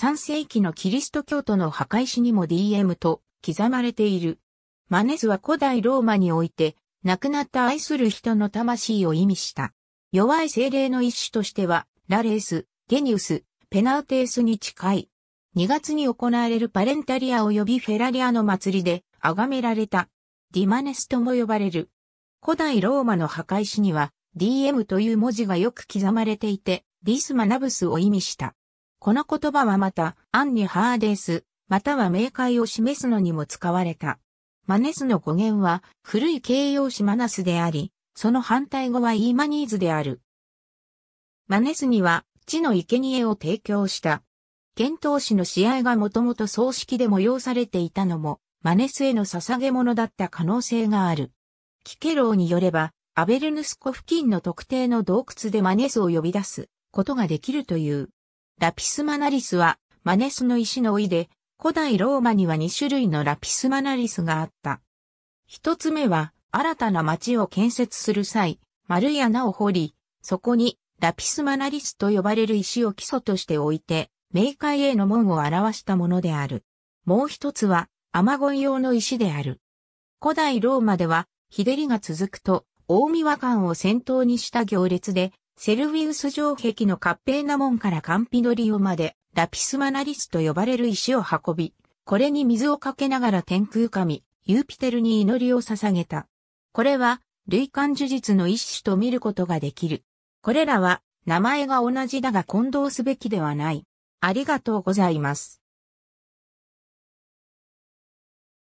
3世紀のキリスト教徒の墓石にも DM と刻まれている。マネスは古代ローマにおいて、亡くなった愛する人の魂を意味した。弱い精霊の一種としては、ラレース、ゲニウス、ペナウテースに近い。2月に行われるパレンタリア及びフェラリアの祭りで崇められた。ディマネスとも呼ばれる。古代ローマの墓石には DM という文字がよく刻まれていて、ディスマナブスを意味した。この言葉はまた、アンニ・ハーデース、または冥界を示すのにも使われた。マネスの語源は、古い形容詞マナスであり、その反対語はイーマニーズである。マネスには、地の生贄を提供した。剣闘士の試合がもともと葬式で催されていたのも、マネスへの捧げ物だった可能性がある。キケローによれば、アベルヌスコ付近の特定の洞窟でマネスを呼び出すことができるという。ラピスマナリスは、マネスの石の意で、古代ローマには2種類のラピスマナリスがあった。一つ目は、新たな町を建設する際、丸い穴を掘り、そこにラピスマナリスと呼ばれる石を基礎として置いて、冥界への門を表したものである。もう一つは、アマゴン用の石である。古代ローマでは、日照りが続くと、大見和館を先頭にした行列で、セルビウス城壁のカッペーナ門からカンピドリオまで、ラピスマナリスと呼ばれる石を運び、これに水をかけながら天空神、ユーピテルに祈りを捧げた。これは、類間呪術の一種と見ることができる。これらは、名前が同じだが混同すべきではない。ありがとうございます。